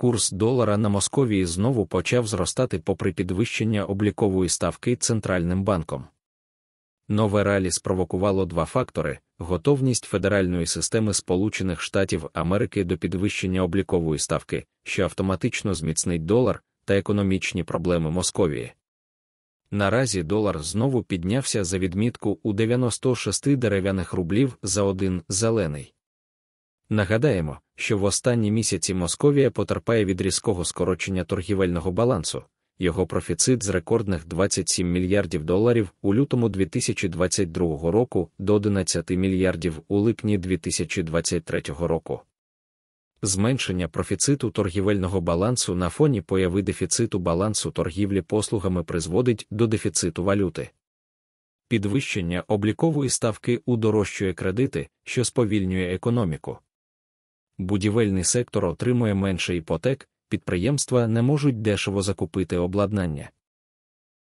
Курс долара на Московії знову почав зростати попри підвищення облікової ставки центральним банком. Нове ралі спровокувало два фактори: готовність федеральної системи Сполучених Штатів Америки до підвищення облікової ставки, що автоматично зміцнить долар, та економічні проблеми Московії. Наразі долар знову піднявся за відмітку у 96 дерев'яних рублів за один зелений. Нагадаємо що в останні місяці Московія потерпає від різкого скорочення торгівельного балансу, його профіцит з рекордних 27 мільярдів доларів у лютому 2022 року до 11 мільярдів у липні 2023 року. Зменшення профіциту торгівельного балансу на фоні появи дефіциту балансу торгівлі послугами призводить до дефіциту валюти. Підвищення облікової ставки удорожчує кредити, що сповільнює економіку будівельний сектор отримує менше іпотек, підприємства не можуть дешево закупити обладнання.